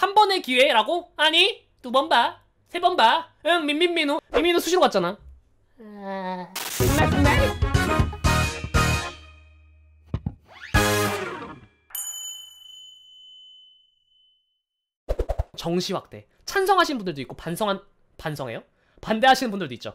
한 번의 기회라고? 아니 두 번 봐. 세 번 봐. 응 민민민우. 민민우 수시로 갔잖아. 아... 정시 확대. 찬성하신 분들도 있고 반성한 반성해요? 반대하시는 분들도 있죠.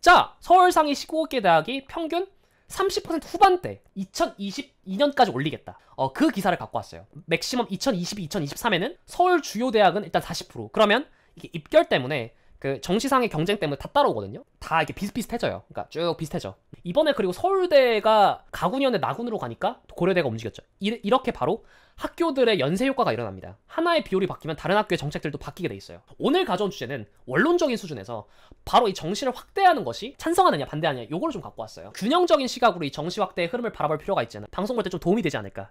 자, 서울 상위 19개 대학이 평균 30% 후반대 2022년까지 올리겠다. 어, 그 기사를 갖고 왔어요. 맥시멈 2022, 2023에는 서울 주요 대학은 일단 40% 그러면 이게 입결 때문에 그 정시상의 경쟁 때문에 다 따라오거든요. 다 이렇게 비슷비슷해져요. 그러니까 쭉 비슷해져. 이번에 그리고 서울대가 가군이었는데 나군으로 가니까 고려대가 움직였죠. 이, 렇게 바로 학교들의 연쇄 효과가 일어납니다. 하나의 비율이 바뀌면 다른 학교의 정책들도 바뀌게 돼 있어요. 오늘 가져온 주제는 원론적인 수준에서 바로 이 정시를 확대하는 것이 찬성하느냐 반대하느냐 요거를 좀 갖고 왔어요. 균형적인 시각으로 이 정시 확대의 흐름을 바라볼 필요가 있잖아요. 방송 볼 때 좀 도움이 되지 않을까.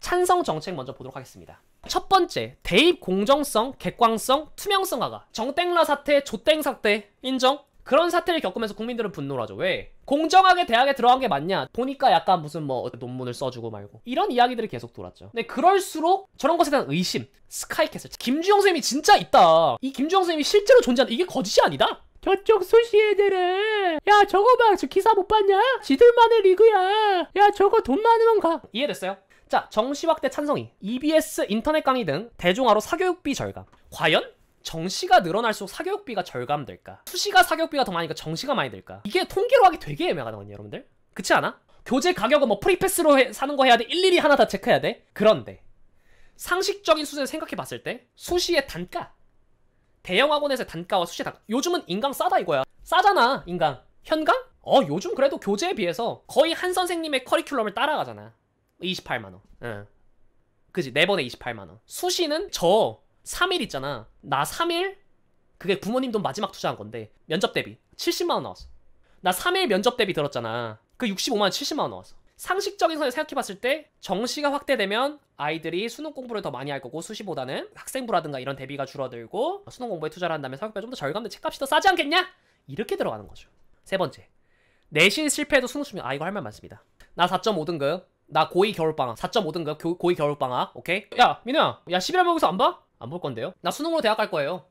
찬성 정책 먼저 보도록 하겠습니다. 첫 번째, 대입 공정성, 객관성, 투명성 하가 정땡라 사태, 조땡 사태 인정? 그런 사태를 겪으면서 국민들은 분노를 하죠. 왜? 공정하게 대학에 들어간 게 맞냐? 보니까 약간 무슨 뭐 논문을 써주고 말고 이런 이야기들이 계속 돌았죠. 근데 그럴수록 저런 것에 대한 의심, 스카이캐슬, 김주영 선생님이 진짜 있다. 이 김주영 선생님이 실제로 존재한다. 이게 거짓이 아니다. 저쪽 소시 애들은 야 저거 봐저 기사 못 봤냐? 지들만의 리그야 야 저거 돈 많으면 가 이해됐어요? 자, 정시 확대 찬성이, EBS 인터넷 강의 등 대중화로 사교육비 절감. 과연? 정시가 늘어날수록 사교육비가 절감될까? 수시가 사교육비가 더 많으니까 정시가 많이 들까? 이게 통계로 하기 되게 애매하거든요, 다 여러분들. 그렇지 않아? 교재 가격은 뭐 프리패스로 해, 사는 거 해야 돼. 일일이 하나 다 체크해야 돼. 그런데 상식적인 수준에 생각해 봤을 때 수시의 단가, 대형 학원에서의 단가와 수시의 단가. 요즘은 인강 싸다 이거야. 싸잖아, 인강. 현강? 어, 요즘 그래도 교재에 비해서 거의 한 선생님의 커리큘럼을 따라가잖아. 28만원. 응. 예. 그지? 네 번에 28만원. 수시는 저 3일 있잖아. 나 3일? 그게 부모님 돈 마지막 투자한 건데. 면접 대비. 70만원 나왔어. 나 3일 면접 대비 들었잖아. 그 65만원, 70만원 나왔어. 상식적인 선에 생각해봤을 때 정시가 확대되면 아이들이 수능 공부를 더 많이 할 거고 수시보다는 학생부라든가 이런 대비가 줄어들고 수능 공부에 투자를 한다면 성격비좀더 절감된 책값이 더 싸지 않겠냐? 이렇게 들어가는 거죠. 세 번째. 내신 실패도 해 수능 수능 아 이거 할 말 많습니다. 나 4.5등급 나 고2 겨울방학 4.5등급 교, 고2 겨울방학 오케이? 야 민우야 야 11월 모의고사 안 봐? 안 볼 건데요? 나 수능으로 대학 갈 거예요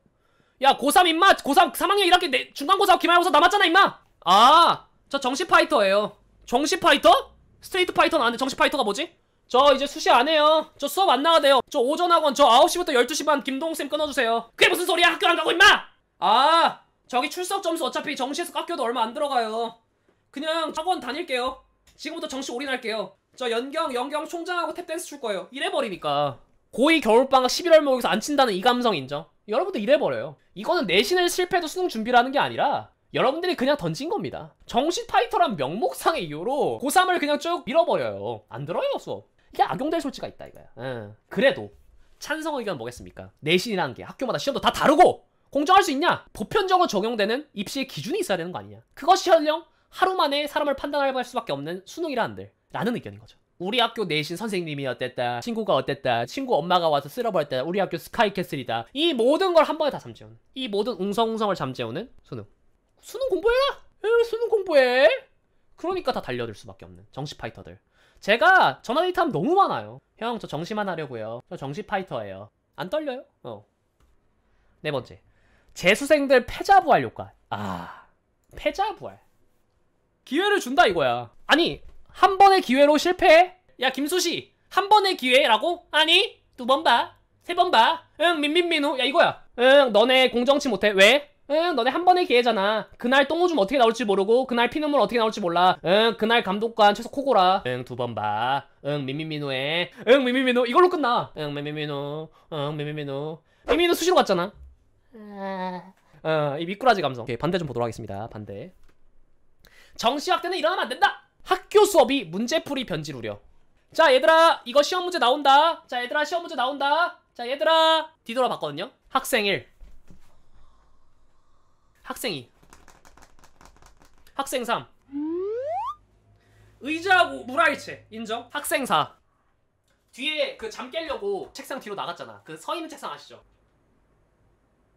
야 고3 임마 고3 3학년 1학기 중간고사하고 기말고사 남았잖아 임마 아 저 정시 파이터예요 정시 파이터? 스트레이트 파이터는 안돼 정시 파이터가 뭐지? 저 이제 수시 안 해요 저 수업 안 나가 돼요 저 오전 학원 저 9시부터 12시 반 김동욱쌤 끊어주세요 그게 무슨 소리야 학교 안 가고 임마 아 저기 출석 점수 어차피 정시에서 깎여도 얼마 안 들어가요 그냥 학원 다닐게요 지금부터 정시 올인할게요 저 연경 연경 총장하고 탭댄스 출 거예요 이래버리니까 고2 겨울방학 11월 모의고사 안 친다는 이 감성 인정 여러분들 이래버려요 이거는 내신을 실패해도 수능 준비라는 게 아니라 여러분들이 그냥 던진 겁니다 정시 파이터란 명목상의 이유로 고3을 그냥 쭉 밀어버려요 안 들어요 수업 이게 악용될 소지가 있다 이거야 응. 그래도 찬성 의견 뭐겠습니까 내신이라는 게 학교마다 시험도 다 다르고 공정할 수 있냐 보편적으로 적용되는 입시의 기준이 있어야 되는 거 아니냐 그것이 현령 하루 만에 사람을 판단할 수밖에 없는 수능이라 한들 라는 의견인 거죠. 우리 학교 내신 선생님이 어땠다 친구가 어땠다 친구 엄마가 와서 쓸어버렸다 우리 학교 스카이캐슬이다 이 모든 걸 한 번에 다 잠재우는 이 모든 웅성웅성을 잠재우는 수능 수능 공부해라 에, 수능 공부해 그러니까 다 달려들 수밖에 없는 정시 파이터들 제가 전화 데이트하면 너무 많아요 형저 정시만 하려고요 저 정시 파이터예요 안 떨려요 어네 번째 재수생들 패자부활 효과 아 패자부활 기회를 준다 이거야 아니 한 번의 기회로 실패해? 야 김수시 한 번의 기회라고? 아니 두 번봐세 번 봐응 민민민우 야 이거야 응 너네 공정치 못해 왜? 응 너네 한 번의 기회잖아 그날 똥오줌 어떻게 나올지 모르고 그날 피눈물 어떻게 나올지 몰라 응 그날 감독관 최소 코고라 응 두 번 봐응 민민민우해 응 민민민우 이걸로 끝나 응 민민민우 응 민민민우 민민우 수시로 갔잖아 어이 미꾸라지 감성 오케이 반대 좀 보도록 하겠습니다 반대 정시학 때는 일어나면 안 된다 학교 수업이 문제풀이 변질우려자 얘들아 이거 시험 문제 나온다 자 얘들아 시험 문제 나온다 자 얘들아 뒤돌아 봤거든요 학생 1 학생 2 학생 3 의자하고 물아일체 인정 학생 4 뒤에 그잠 깨려고 책상 뒤로 나갔잖아 그 서 있는 책상 아시죠?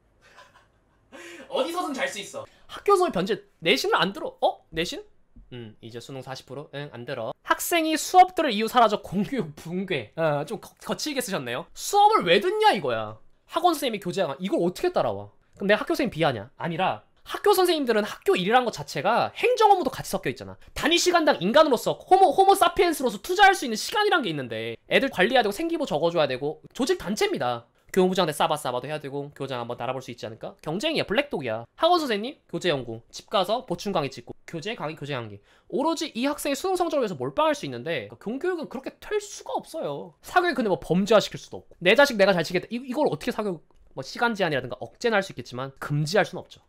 어디서든 잘 수 있어 학교 수업 변질 내신을 안 들어 어? 내신? 음, 이제 수능 40%? 응, 안 들어. 학생이 수업 들을 이유 사라져 공교육 붕괴. 어, 좀 거, 칠게 쓰셨네요. 수업을 왜 듣냐 이거야. 학원 선생님이 교재가 이걸 어떻게 따라와? 그럼 내가 학교 선생님 비하냐? 아니라 학교 선생님들은 학교 일이란 것 자체가 행정 업무도 같이 섞여 있잖아. 단위 시간당 인간으로서 호모 호모 사피엔스로서 투자할 수 있는 시간이란 게 있는데 애들 관리해야 되고 생기부 적어줘야 되고 조직 단체입니다. 교무장테 싸바 싸바도 해야 되고 교장 한번 날아볼 수 있지 않을까? 경쟁이야 블랙독이야 학원 선생님 교재 연구 집 가서 보충 강의 찍고 교재 강의 교재 강의 오로지 이 학생의 수능 성적을 위해서 몰빵할 수 있는데 그러니까 공교육은 그렇게 될 수가 없어요 사교육 근데 뭐 범죄화시킬 수도 없고 내 자식 내가 잘 치겠다 이, 이걸 어떻게 사교육 뭐 시간 제한이라든가 억제는 할 수 있겠지만 금지할 수는 없죠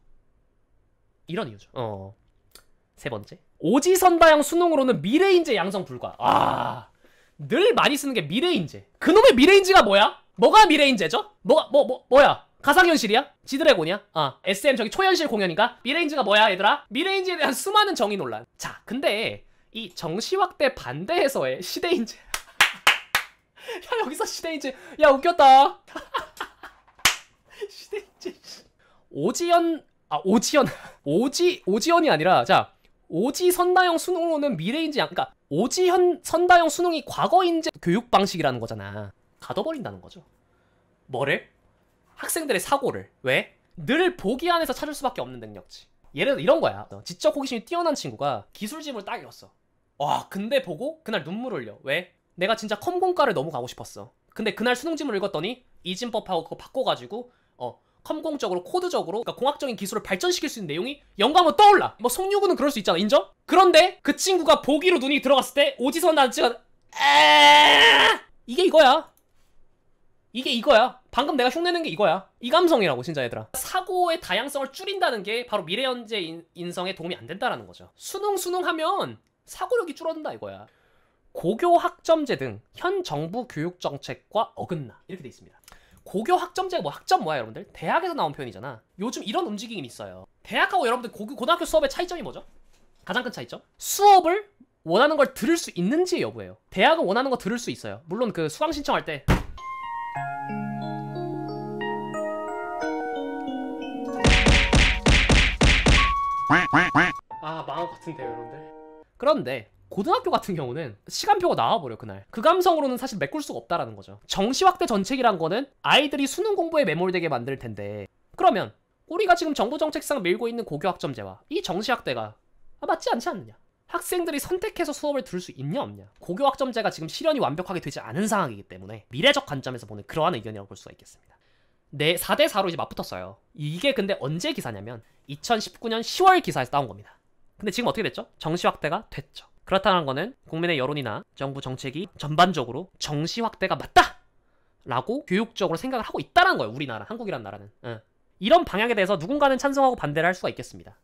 이런 이유죠 어. 세 번째 오지선 다형 수능으로는 미래인재 양성 불가 아늘 많이 쓰는 게 미래인재 그놈의 미래인재가 뭐야? 뭐가 미래인재죠? 뭐가 뭐, 뭐 뭐야? 가상현실이야? 지드래곤이야? 아 SM 저기 초현실 공연인가? 미래인지가 뭐야 얘들아? 미래인지에 대한 수많은 정의 논란 자 근데 이 정시확대 반대에서의 시대인지 야 여기서 시대인지 야 웃겼다 시대인지 오지연 아 오지연 오지 오지연이 아니라 자 오지 선다형 수능으로는 미래인지 그러니까 오지현 선다형 수능이 과거인지 교육 방식이라는 거잖아 가둬버린다는 거죠. 뭐를? 학생들의 사고를. 왜? 늘 보기 안에서 찾을 수밖에 없는 능력치. 예를 들어 이런 거야. 지적 호기심이 뛰어난 친구가 기술지문을 딱 읽었어. 와 근데 보고 그날 눈물 흘려. 왜? 내가 진짜 컴공과를 너무 가고 싶었어. 근데 그날 수능지문을 읽었더니 이진법하고 그거 바꿔가지고 어 컴공적으로 코드적으로 그러니까 공학적인 기술을 발전시킬 수 있는 내용이 영감으로 떠올라. 뭐 송유구는 그럴 수 있잖아. 인정? 그런데 그 친구가 보기로 눈이 들어갔을 때 오지선 단지가 에 이게 이거야. 이게 이거야. 방금 내가 흉내낸 게 이거야. 이 감성이라고 진짜 얘들아. 사고의 다양성을 줄인다는 게 바로 미래 현재 인성에 도움이 안 된다라는 거죠. 수능 수능하면 사고력이 줄어든다 이거야. 고교 학점제 등 현 정부 교육 정책과 어긋나 이렇게 돼 있습니다. 고교 학점제가 뭐 학점 뭐야 여러분들? 대학에서 나온 표현이잖아. 요즘 이런 움직임이 있어요. 대학하고 여러분들 고 고등학교 수업의 차이점이 뭐죠? 가장 큰 차이점? 수업을 원하는 걸 들을 수 있는지 여부예요. 대학은 원하는 거 들을 수 있어요. 물론 그 수강 신청할 때아 망한 것 같은데 여러분들 그런데 고등학교 같은 경우는 시간표가 나와버려 그날 그 감성으로는 사실 메꿀 수가 없다라는 거죠 정시확대 전책이란 거는 아이들이 수능 공부에 매몰되게 만들 텐데 그러면 우리가 지금 정부 정책상 밀고 있는 고교학점제와 이 정시확대가 아, 맞지 않지 않느냐 학생들이 선택해서 수업을 들을 수 있냐 없냐 고교학점제가 지금 실현이 완벽하게 되지 않은 상황이기 때문에 미래적 관점에서 보는 그러한 의견이라고 볼 수가 있겠습니다 네 4대4로 이제 맞붙었어요 이게 근데 언제 기사냐면 2019년 10월 기사에서 따온 겁니다. 근데 지금 어떻게 됐죠? 정시 확대가 됐죠. 그렇다는 거는 국민의 여론이나 정부 정책이 전반적으로 정시 확대가 맞다! 라고 교육적으로 생각을 하고 있다는 거예요. 우리나라, 한국이란 나라는. 응. 예. 이런 방향에 대해서 누군가는 찬성하고 반대를 할 수가 있겠습니다.